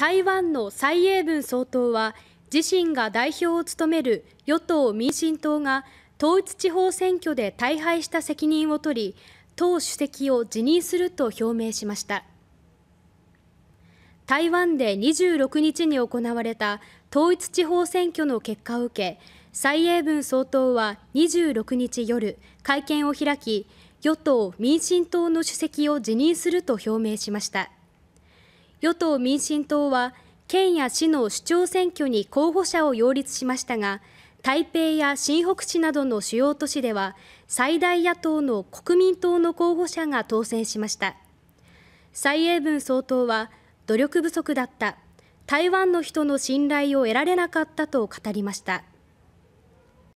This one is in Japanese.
台湾の蔡英文総統は自身が代表を務める与党・民進党が統一地方選挙で大敗した責任を取り党主席を辞任すると表明しました台湾で26日に行われた統一地方選挙の結果を受け蔡英文総統は26日夜会見を開き与党・民進党の主席を辞任すると表明しました与党・民進党は県や市の市長選挙に候補者を擁立しましたが台北や新北市などの主要都市では最大野党の国民党の候補者が当選しました蔡英文総統は努力不足だった台湾の人の信頼を得られなかったと語りました。